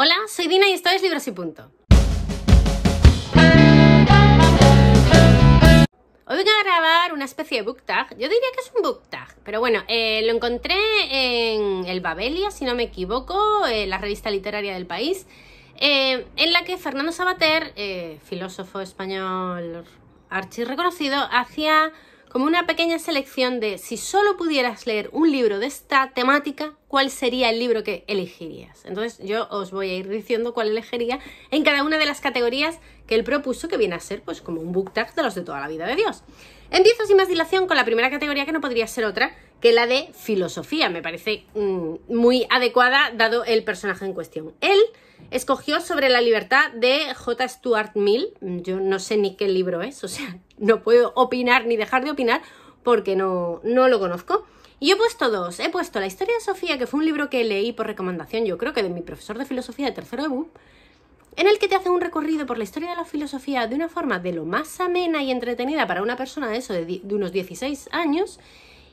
Hola, soy Dina y esto es Libros y Punto. Hoy voy a grabar una especie de booktag, Yo diría que es un book pero bueno, eh, lo encontré en el Babelia, si no me equivoco, eh, la revista literaria del país, eh, en la que Fernando Sabater, filósofo español archi reconocido, hacía como una pequeña selección de si solo pudieras leer un libro de esta temática, cuál sería el libro que elegirías. Entonces yo os voy a ir diciendo cuál elegiría en cada una de las categorías que él propuso, que viene a ser pues como un book tag de los de toda la vida de Dios. Empiezo sin más dilación con la primera categoría que no podría ser otra que la de filosofía. Me parece mm, muy adecuada dado el personaje en cuestión. Él escogió sobre la libertad de J. Stuart Mill. Yo no sé ni qué libro es, o sea, no puedo opinar ni dejar de opinar porque no, no lo conozco. Y he puesto dos. He puesto La historia de Sofía, que fue un libro que leí por recomendación, yo creo que de mi profesor de filosofía de tercero de en el que te hace un recorrido por la historia de la filosofía de una forma de lo más amena y entretenida para una persona de eso, de unos 16 años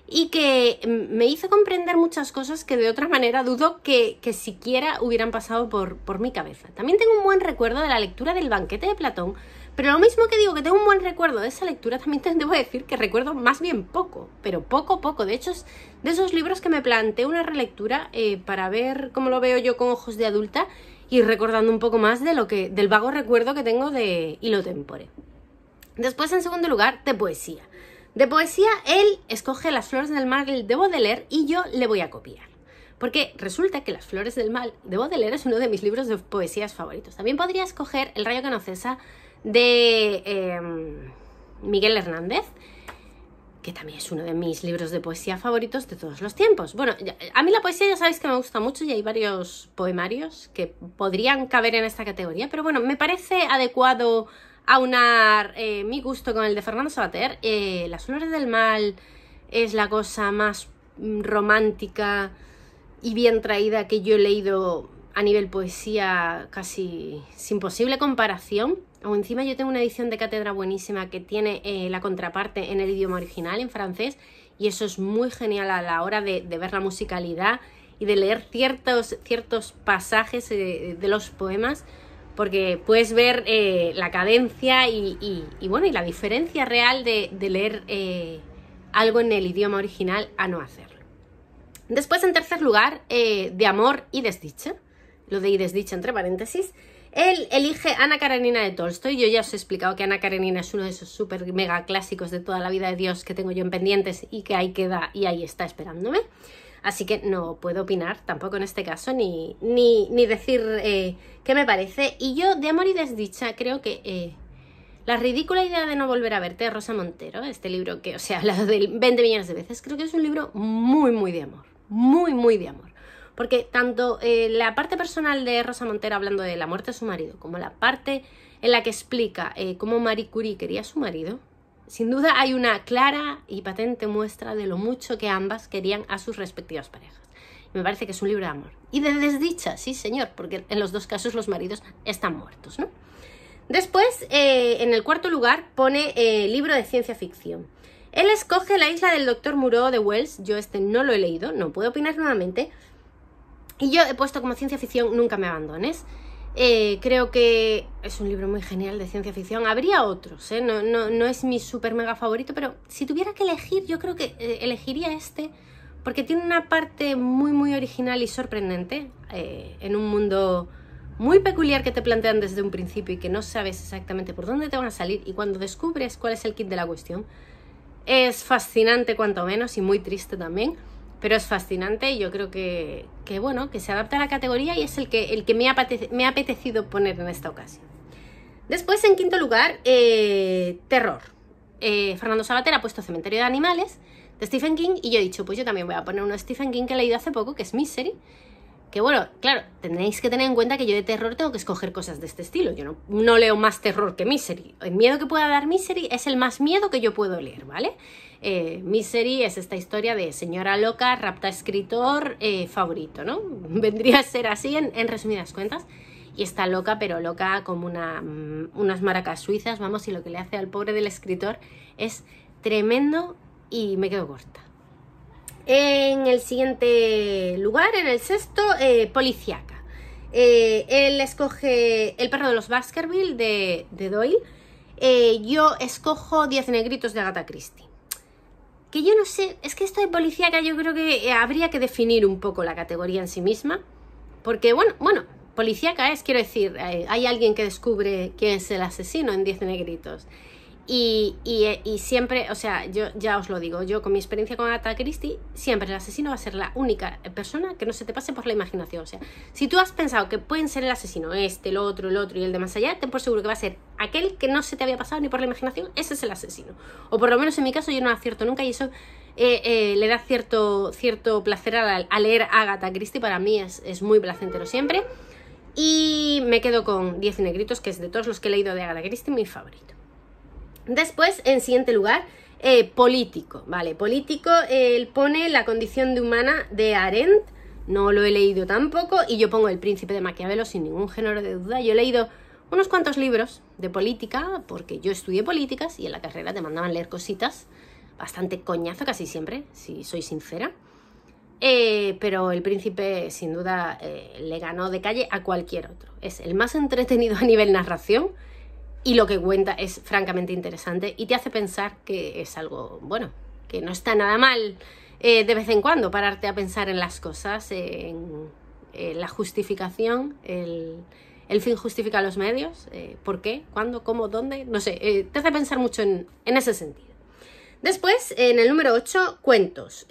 y que me hizo comprender muchas cosas que de otra manera dudo que, siquiera hubieran pasado por, mi cabeza. También tengo un buen recuerdo de la lectura del banquete de Platón, pero lo mismo que digo que tengo un buen recuerdo de esa lectura, también te debo decir que recuerdo más bien poco, pero poco, poco. De hecho, es de esos libros que me planteé una relectura eh, para ver cómo lo veo yo con ojos de adulta y recordando un poco más de lo que, del vago recuerdo que tengo de Hilo Tempore. Después, en segundo lugar, de poesía. De poesía, él escoge las flores del mal de Baudelaire y yo le voy a copiar. Porque resulta que Las flores del mal de Baudelaire es uno de mis libros de poesías favoritos. También podría escoger El rayo que no cesa de em, Miguel Hernández, que también es uno de mis libros de poesía favoritos de todos los tiempos. Bueno, a mí la poesía ya sabéis que me gusta mucho y hay varios poemarios que podrían caber en esta categoría, pero bueno, me parece adecuado aunar eh, mi gusto con el de Fernando Sabater. Eh, Las flores del mal es la cosa más mm, romántica y bien traída que yo he leído a nivel poesía casi sin posible comparación. O encima yo tengo una edición de cátedra buenísima que tiene eh, la contraparte en el idioma original, en francés, y eso es muy genial a la hora de, ver la musicalidad y de leer ciertos pasajes eh, de los poemas porque puedes ver eh, la cadencia y, bueno, y la diferencia real de, leer eh, algo en el idioma original a no hacerlo. Después, en tercer lugar, eh, de amor y desdicha, lo de y desdicha entre paréntesis, él elige Ana Karenina de Tolstoy. Yo ya os he explicado que Ana Karenina es uno de esos super mega clásicos de toda la vida de Dios que tengo yo en pendientes y que ahí queda y ahí está esperándome. Así que no puedo opinar tampoco en este caso, ni, decir eh, qué me parece. Y yo, de amor y desdicha, creo que eh, la ridícula idea de no volver a verte, Rosa Montero, este libro que os he hablado de 20 millones de veces, creo que es un libro muy, muy de amor. Muy, muy de amor. Porque tanto eh, la parte personal de Rosa Montero hablando de la muerte de su marido, como la parte en la que explica cómo Marie Curie quería a su marido, sin duda hay una clara y patente muestra de lo mucho que ambas querían a sus respectivas parejas. Me parece que es un libro de amor. Y de desdicha, sí señor, porque en los dos casos los maridos están muertos, ¿no? Después, eh, en el cuarto lugar, pone el eh, libro de ciencia ficción. Él escoge la isla del doctor Muro de Wells. Yo este no lo he leído, no puedo opinar nuevamente. Y yo he puesto como ciencia ficción Nunca me abandones. Eh, creo que es un libro muy genial de ciencia ficción. Habría otros, ¿eh? no, no, no, es mi super mega favorito, pero si tuviera que elegir, yo creo que eh, elegiría este porque tiene una parte muy, muy original y sorprendente en un mundo muy peculiar que te plantean desde un principio y que no sabes exactamente por dónde te van a salir y cuando descubres cuál es el kit de la cuestión. Es fascinante cuanto menos y muy triste también pero es fascinante y yo creo que, que, bueno, que se adapta a la categoría y es el que, el que me, ha apetecido, me ha apetecido poner en esta ocasión. Después, en quinto lugar, eh, terror. Eh, Fernando Sabater ha puesto Cementerio de Animales de Stephen King y yo he dicho, pues yo también voy a poner uno de Stephen King que he leído hace poco, que es Misery, que bueno, claro, tenéis que tener en cuenta que yo de terror tengo que escoger cosas de este estilo. Yo no, no leo más terror que Misery. El miedo que pueda dar Misery es el más miedo que yo puedo leer, ¿vale? Eh, Misery es esta historia de señora loca, rapta escritor eh, favorito, ¿no? Vendría a ser así en, resumidas cuentas. Y está loca, pero loca como mm, unas maracas suizas, vamos, y lo que le hace al pobre del escritor es tremendo y me quedo corta. En el siguiente lugar, en el sexto, eh, Policiaca. Eh, él escoge El perro de los Baskerville de, de Doyle. Eh, yo escojo diez negritos de Agatha Christie. Que yo no sé, es que esto de policíaca yo creo que eh, habría que definir un poco la categoría en sí misma. Porque, bueno, bueno, policíaca es, quiero decir, hay alguien que descubre quién es el asesino en diez negritos. Y, siempre, o sea, yo ya os lo digo, yo con mi experiencia con Agatha Christie, siempre el asesino va a ser la única persona que no se te pase por la imaginación. O sea, si tú has pensado que pueden ser el asesino, este, el otro, el otro y el de más allá, ten por seguro que va a ser aquel que no se te había pasado ni por la imaginación, ese es el asesino. O por lo menos en mi caso yo no acierto nunca y eso eh, eh, le da cierto, cierto placer al, leer Agatha Christie, para mí es, es muy placentero siempre. Y me quedo con 10 negritos, que es de todos los que he leído de Agatha Christie mi favorito. Después, en siguiente lugar, eh, político, ¿vale? Político, él pone la condición de humana de Arendt, no lo he leído tampoco, y yo pongo El príncipe de Maquiavelo sin ningún género de duda. Yo he leído unos cuantos libros de política, porque yo estudié políticas y en la carrera te mandaban leer cositas, bastante coñazo casi siempre, si soy sincera. Eh, pero el príncipe sin duda eh, le ganó de calle a cualquier otro. Es el más entretenido a nivel narración y lo que cuenta es francamente interesante y te hace pensar que es algo bueno, que no está nada mal eh, de vez en cuando pararte a pensar en las cosas, en, la justificación, el, fin justifica los medios, eh, por qué, cuándo, cómo, dónde, no sé, eh, te hace pensar mucho en, en, ese sentido. Después, en el número 8, cuentos.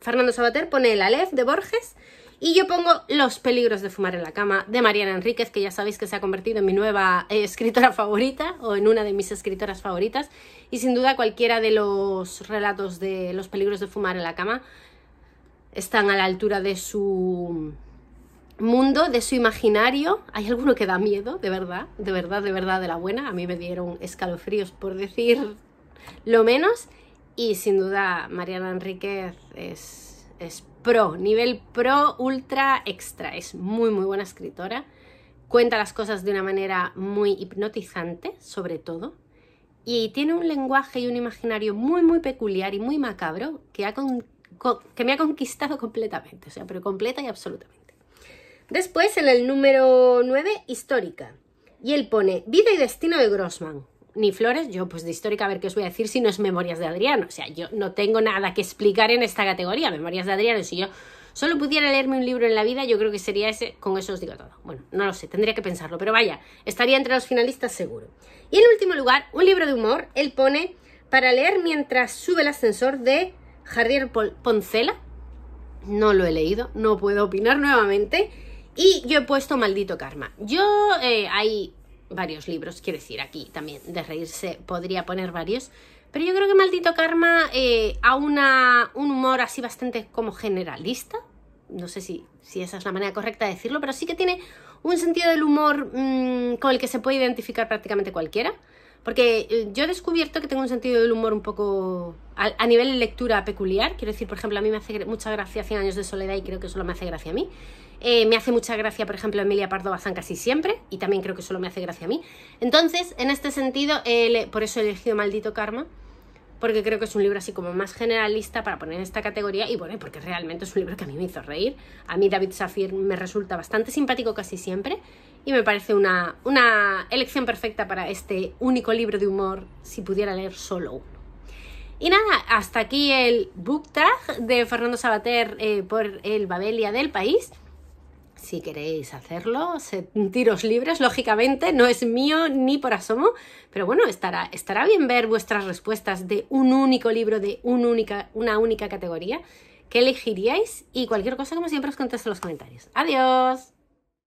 Fernando Sabater pone el Aleph de Borges y yo pongo Los peligros de fumar en la cama de Mariana Enríquez, que ya sabéis que se ha convertido en mi nueva eh, escritora favorita o en una de mis escritoras favoritas. Y sin duda cualquiera de los relatos de Los peligros de fumar en la cama están a la altura de su mundo, de su imaginario. Hay alguno que da miedo, de verdad, de verdad, de verdad, de la buena. A mí me dieron escalofríos por decir lo menos. Y sin duda Mariana Enríquez es, es pro, nivel pro, ultra, extra. Es muy, muy buena escritora. Cuenta las cosas de una manera muy hipnotizante, sobre todo. Y tiene un lenguaje y un imaginario muy, muy peculiar y muy macabro que, que me ha conquistado completamente. O sea, pero completa y absolutamente. Después, en el número 9, histórica. Y él pone Vida y Destino de Grossman ni flores, yo pues de histórica a ver qué os voy a decir si no es Memorias de Adriano, o sea, yo no tengo nada que explicar en esta categoría, Memorias de Adriano, si yo solo pudiera leerme un libro en la vida, yo creo que sería ese, con eso os digo todo. Bueno, no lo sé, tendría que pensarlo, pero vaya, estaría entre los finalistas seguro. Y en último lugar, un libro de humor, él pone para leer mientras sube el ascensor de Javier Poncela. No lo he leído, no puedo opinar nuevamente. Y yo he puesto Maldito Karma. Yo eh, hay varios libros, quiero decir, aquí también de reírse podría poner varios, pero yo creo que Maldito Karma eh, a una, un humor así bastante como generalista, no sé si, si, esa es la manera correcta de decirlo, pero sí que tiene un sentido del humor mm, con el que se puede identificar prácticamente cualquiera. Porque eh, yo he descubierto que tengo un sentido del humor un poco a, nivel de lectura peculiar. Quiero decir, por ejemplo, a mí me hace mucha gracia 100 años de soledad y creo que solo me hace gracia a mí. Eh, me hace mucha gracia, por ejemplo, Emilia Pardo Bazán casi siempre y también creo que solo me hace gracia a mí. Entonces, en este sentido, por eso he elegido Maldito Karma porque creo que es un libro así como más generalista para poner en esta categoría y bueno, porque realmente es un libro que a mí me hizo reír. A mí David Safir me resulta bastante simpático casi siempre y me parece una, una elección perfecta para este único libro de humor si pudiera leer solo uno. Y nada, hasta aquí el book tag de Fernando Sabater eh, por el Babelia del País si queréis hacerlo, tiros libres, lógicamente, no es mío ni por asomo, pero bueno, estará, estará bien ver vuestras respuestas de un único libro, de única, una única categoría, que elegiríais y cualquier cosa, como siempre, os contesto en los comentarios. ¡Adiós!